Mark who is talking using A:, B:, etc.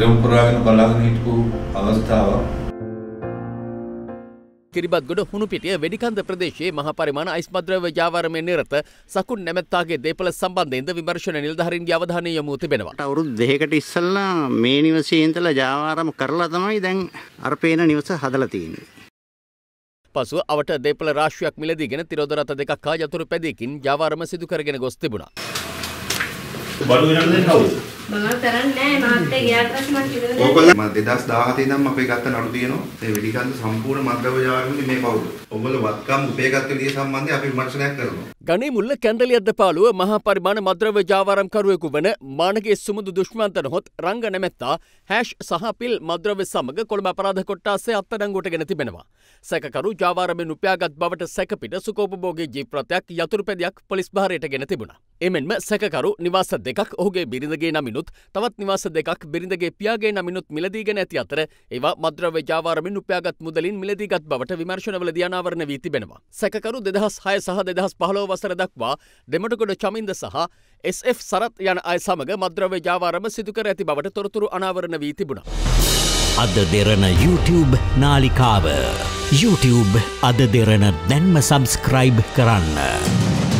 A: පෙරම් පුරාගෙන බලාගෙන හිටපු අවස්ථාවක්. කිරිබත්ගොඩ හුණුපිටිය වෙඩිකන්ද ප්‍රදේශයේ මහ පරිමාණ අයිස්මද්‍රව්‍ය ජාවාරමේ නිරත සකුන් නැමැත්තාගේ දේපළ සම්බන්ධයෙන්ද විමර්ශන නිලධාරීන්ගේ අවධානය යොමු තිබෙනවා. අවුරුදු දෙකකට ඉස්සෙල්ලා මේ නිවසේ ඉඳලා ජාවාරම කරලා තමයි දැන් අර පේන නිවස හදලා තියෙන්නේ. පසුව අවට දේපළ රාශියක් මිලදීගෙන තිරෝදරත දෙකක් හා යතුරු පැදයකින් ජාවාරම සිදු කරගෙන ගොස් තිබුණා. බඩු වෙනන්නේ කවුද? මම කරන්නේ නැහැ මාත් ගියාට පස්සේ මම කිව්වා ඕගොල්ලෝ මම 2017 ඉඳන් අපේ ගත්ත නඩු තියෙනවා ඒ වෙඩිකන්ද සම්පූර්ණ මද්දව ජාගුනේ මේ කවුද ඔගොල්ලෝ වත්කම් උපයගත් විදිය සම්බන්ධයෙන් අපි විමර්ශනයක් කරනවා ගනිමුල්ල කැන්දලියද්ද පාලුව මහපරිමාණ මද්‍රව ජාවාරම්කරුවෙකු වන මානගේ සුමුදු දුෂ්මන්තන හොත් රංග නැමැත්තා හැෂ් සහපිල් මද්‍රව සමඟ කොළඹ අපරාධ කොට්ටාසේ අත්තඩංගොට ගෙන තිබෙනවා. සැකරු ජාවාරමෙන් උපයාගත් බවට සැකපිට සුකෝපභෝගේ ජීප්‍රතයක් යතුරුපැදයක් පොලිස් භාරයට ගෙන තිබුණා. එමෙන්ම සැකරු නිවාස දෙකක් ඔහුගේ බිරිඳගේ නමිනුත් තවත් නිවාස දෙකක් බිරිඳගේ පියාගේ නමිනුත් මිලදීගෙන ඇති අතර ඒවා මද්‍රව්‍ය ජාවාරමින් උපයාගත් මුදලින් මිලදීගත් බවට විමර්ශනවල දියනාවරණ වී තිබෙනවා. සැකරු දෙදහස් හය සහ දෙදහස් පහලෝ වසර දක්වා දෙමටකොඩ චමින්ද සහ SF සරත් යන අය සමඟ මද්‍රව්‍ය ජාවාරම සිදුකර ඇති බවට තොරතුරු අනාවරණ වී තිබුණ. අද දෙරන YouTube නාලිකාව. YouTube අද දෙරන දැන්ම සබස්ක්‍රයිබ් කරන්න.